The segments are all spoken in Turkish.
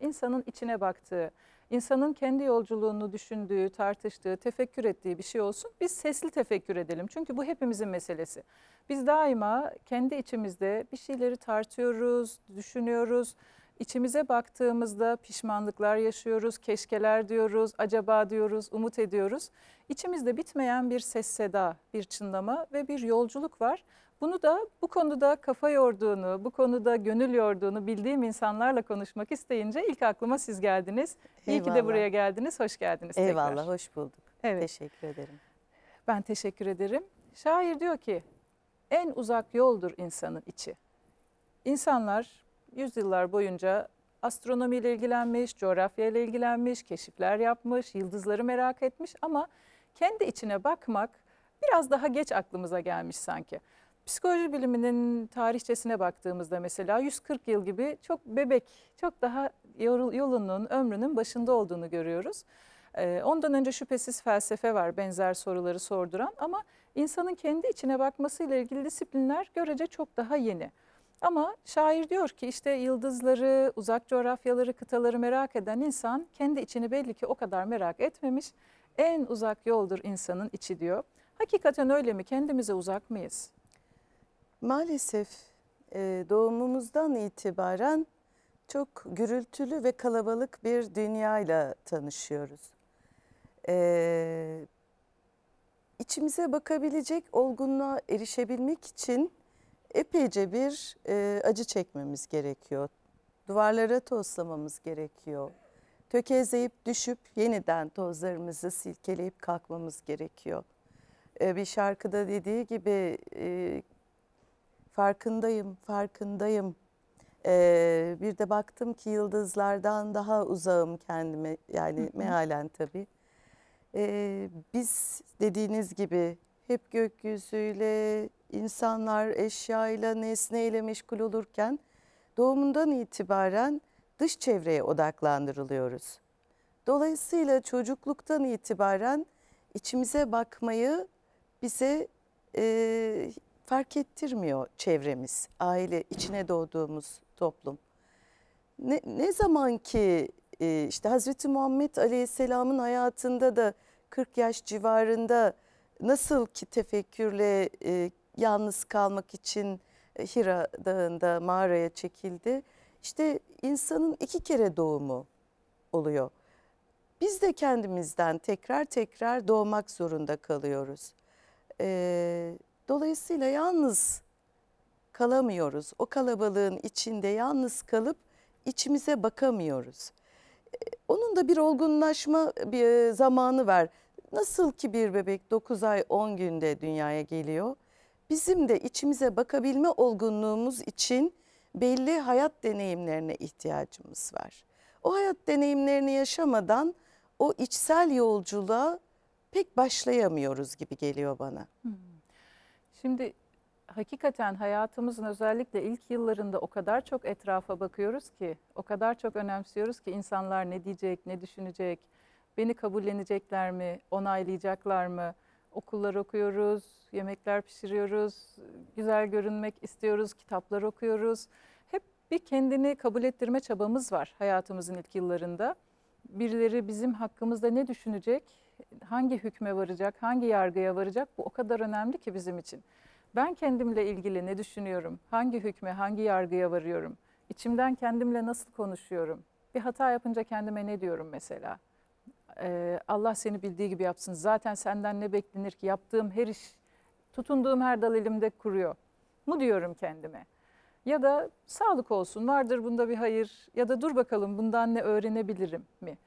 insanın içine baktığı, insanın kendi yolculuğunu düşündüğü, tartıştığı, tefekkür ettiği bir şey olsun. Biz sesli tefekkür edelim. Çünkü bu hepimizin meselesi. Biz daima kendi içimizde bir şeyleri tartıyoruz, düşünüyoruz. İçimize baktığımızda pişmanlıklar yaşıyoruz, keşkeler diyoruz, acaba diyoruz, umut ediyoruz. İçimizde bitmeyen bir ses seda, bir çınlama ve bir yolculuk var. Bunu da bu konuda kafa yorduğunu, bu konuda gönül yorduğunu bildiğim insanlarla konuşmak isteyince ilk aklıma siz geldiniz. İyi ki de buraya geldiniz, hoş geldiniz tekrar. Eyvallah, hoş bulduk. Evet. Teşekkür ederim. Ben teşekkür ederim. Şair diyor ki, en uzak yoldur insanın içi. İnsanlar yüzyıllar boyunca astronomiyle ilgilenmiş, coğrafyayla ilgilenmiş, keşifler yapmış, yıldızları merak etmiş ama kendi içine bakmak biraz daha geç aklımıza gelmiş sanki. Psikoloji biliminin tarihçesine baktığımızda mesela 140 yıl gibi çok bebek, çok daha yolunun, ömrünün başında olduğunu görüyoruz. Ee, ondan önce şüphesiz felsefe var benzer soruları sorduran ama insanın kendi içine bakmasıyla ilgili disiplinler görece çok daha yeni. Ama şair diyor ki işte yıldızları, uzak coğrafyaları, kıtaları merak eden insan kendi içini belli ki o kadar merak etmemiş. En uzak yoldur insanın içi diyor. Hakikaten öyle mi? Kendimize uzak mıyız? Maalesef e, doğumumuzdan itibaren çok gürültülü ve kalabalık bir dünyayla tanışıyoruz. E, içimize bakabilecek olgunluğa erişebilmek için epeyce bir e, acı çekmemiz gerekiyor. Duvarlara tozlamamız gerekiyor. Tökezleyip düşüp yeniden tozlarımızı silkeleyip kalkmamız gerekiyor. bir şarkıda dediği gibi farkındayım, farkındayım. Ee, bir de baktım ki yıldızlardan daha uzağım kendime yani hı hı. mealen tabii. Ee, biz dediğiniz gibi hep gökyüzüyle, insanlar eşyayla, nesneyle meşgul olurken doğumundan itibaren dış çevreye odaklandırılıyoruz. Dolayısıyla çocukluktan itibaren içimize bakmayı bize e, fark ettirmiyor çevremiz, aile, içine doğduğumuz toplum. Ne, ne zaman ki e, işte Hazreti Muhammed Aleyhisselam'ın hayatında da 40 yaş civarında nasıl ki tefekkürle e, yalnız kalmak için e, Hira Dağı'nda mağaraya çekildi. İşte insanın iki kere doğumu oluyor. Biz de kendimizden tekrar tekrar doğmak zorunda kalıyoruz. Ee, Dolayısıyla yalnız kalamıyoruz. O kalabalığın içinde yalnız kalıp içimize bakamıyoruz. E, onun da bir olgunlaşma e, bir e, zamanı var. Nasıl ki bir bebek 9 ay 10 günde dünyaya geliyor. Bizim de içimize bakabilme olgunluğumuz için belli hayat deneyimlerine ihtiyacımız var. O hayat deneyimlerini yaşamadan o içsel yolculuğa pek başlayamıyoruz gibi geliyor bana. Hmm. Şimdi hakikaten hayatımızın özellikle ilk yıllarında o kadar çok etrafa bakıyoruz ki, o kadar çok önemsiyoruz ki insanlar ne diyecek, ne düşünecek, beni kabullenecekler mi, onaylayacaklar mı? Okullar okuyoruz, yemekler pişiriyoruz, güzel görünmek istiyoruz, kitaplar okuyoruz. Hep bir kendini kabul ettirme çabamız var hayatımızın ilk yıllarında. Birileri bizim hakkımızda ne düşünecek, hangi hükme varacak, hangi yargıya varacak bu o kadar önemli ki bizim için. Ben kendimle ilgili ne düşünüyorum, hangi hükme, hangi yargıya varıyorum, içimden kendimle nasıl konuşuyorum, bir hata yapınca kendime ne diyorum mesela. Ee, Allah seni bildiği gibi yapsın, zaten senden ne beklenir ki yaptığım her iş, tutunduğum her dal elimde kuruyor mu diyorum kendime. Ya da sağlık olsun vardır bunda bir hayır ya da dur bakalım bundan ne öğrenebilirim mi?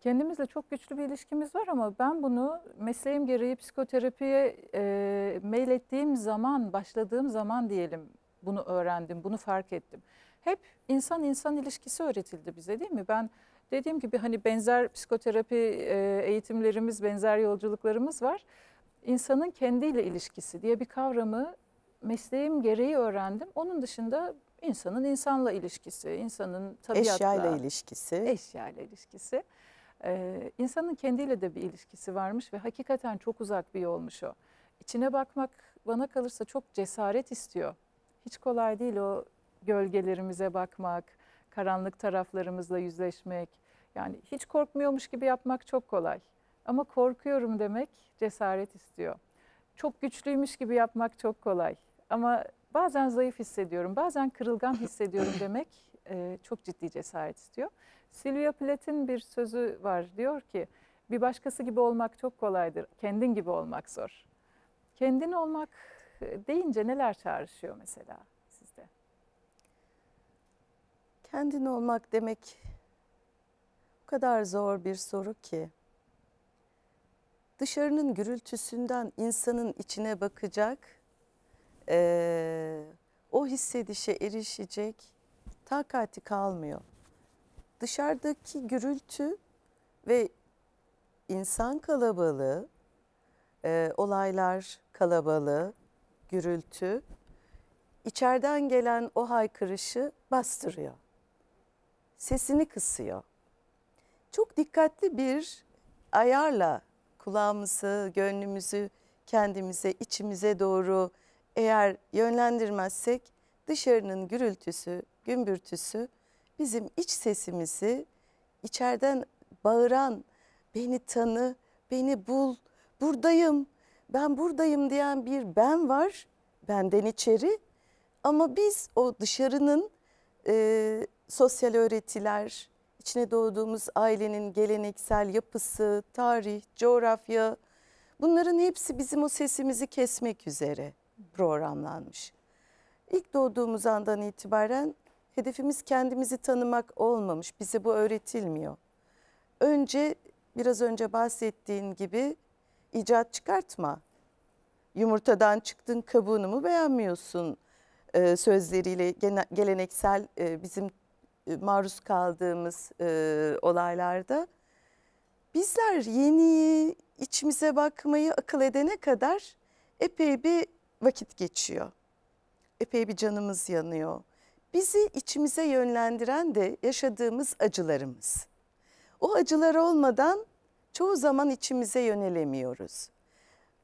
Kendimizle çok güçlü bir ilişkimiz var ama ben bunu mesleğim gereği psikoterapiye e, mail ettiğim zaman, başladığım zaman diyelim bunu öğrendim, bunu fark ettim. Hep insan insan ilişkisi öğretildi bize değil mi? Ben dediğim gibi hani benzer psikoterapi e, eğitimlerimiz, benzer yolculuklarımız var. İnsanın kendiyle ilişkisi diye bir kavramı mesleğim gereği öğrendim. Onun dışında insanın insanla ilişkisi, insanın tabiatla, eşyayla ilişkisi. Eşyayla ilişkisi. Ee, insanın kendiyle de bir ilişkisi varmış ve hakikaten çok uzak bir yolmuş o. İçine bakmak bana kalırsa çok cesaret istiyor. Hiç kolay değil o gölgelerimize bakmak, karanlık taraflarımızla yüzleşmek. Yani hiç korkmuyormuş gibi yapmak çok kolay. Ama korkuyorum demek cesaret istiyor. Çok güçlüymüş gibi yapmak çok kolay. Ama bazen zayıf hissediyorum, bazen kırılgan hissediyorum demek e, çok ciddi cesaret istiyor. Silvia Plath'in bir sözü var. Diyor ki bir başkası gibi olmak çok kolaydır. Kendin gibi olmak zor. Kendin olmak e, deyince neler çağrışıyor mesela sizde? Kendin olmak demek o kadar zor bir soru ki. Dışarının gürültüsünden insanın içine bakacak, ee, o hissedişe erişecek takati kalmıyor dışarıdaki gürültü ve insan kalabalığı, e, olaylar kalabalığı, gürültü içeriden gelen o haykırışı bastırıyor. Sesini kısıyor. Çok dikkatli bir ayarla kulağımızı, gönlümüzü kendimize, içimize doğru eğer yönlendirmezsek dışarının gürültüsü, gümbürtüsü bizim iç sesimizi içeriden bağıran beni tanı, beni bul, buradayım, ben buradayım diyen bir ben var benden içeri. Ama biz o dışarının e, sosyal öğretiler, içine doğduğumuz ailenin geleneksel yapısı, tarih, coğrafya bunların hepsi bizim o sesimizi kesmek üzere programlanmış. İlk doğduğumuz andan itibaren hedefimiz kendimizi tanımak olmamış. Bize bu öğretilmiyor. Önce biraz önce bahsettiğin gibi icat çıkartma. Yumurtadan çıktın kabuğunu mu beğenmiyorsun e, sözleriyle gene, geleneksel e, bizim e, maruz kaldığımız e, olaylarda. Bizler yeni içimize bakmayı akıl edene kadar epey bir vakit geçiyor. Epey bir canımız yanıyor. Bizi içimize yönlendiren de yaşadığımız acılarımız. O acılar olmadan çoğu zaman içimize yönelemiyoruz.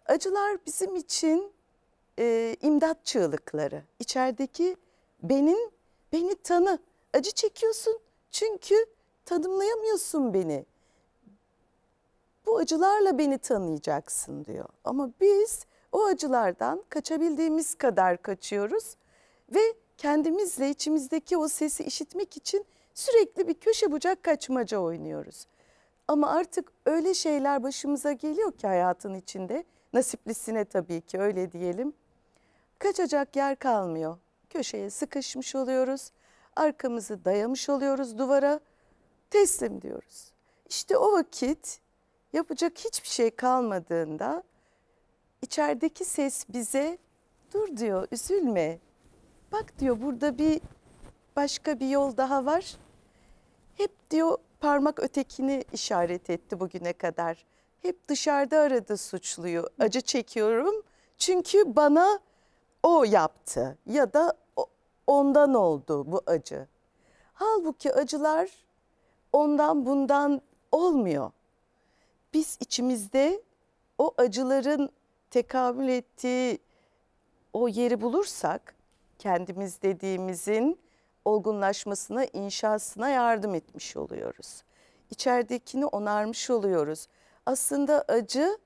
Acılar bizim için e, imdat çığlıkları. İçerideki benim, beni tanı. Acı çekiyorsun çünkü tanımlayamıyorsun beni. Bu acılarla beni tanıyacaksın diyor. Ama biz o acılardan kaçabildiğimiz kadar kaçıyoruz ve kendimizle içimizdeki o sesi işitmek için sürekli bir köşe bucak kaçmaca oynuyoruz. Ama artık öyle şeyler başımıza geliyor ki hayatın içinde. Nasiplisine tabii ki öyle diyelim. Kaçacak yer kalmıyor. Köşeye sıkışmış oluyoruz. Arkamızı dayamış oluyoruz duvara. Teslim diyoruz. İşte o vakit yapacak hiçbir şey kalmadığında içerideki ses bize dur diyor üzülme bak diyor burada bir başka bir yol daha var. Hep diyor parmak ötekini işaret etti bugüne kadar. Hep dışarıda aradı suçluyu. Acı çekiyorum çünkü bana o yaptı ya da ondan oldu bu acı. Halbuki acılar ondan bundan olmuyor. Biz içimizde o acıların tekamül ettiği o yeri bulursak kendimiz dediğimizin olgunlaşmasına, inşasına yardım etmiş oluyoruz. İçeridekini onarmış oluyoruz. Aslında acı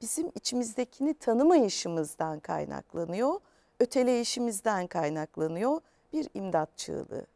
bizim içimizdekini tanımayışımızdan kaynaklanıyor, öteleyişimizden kaynaklanıyor bir imdat çığlığı.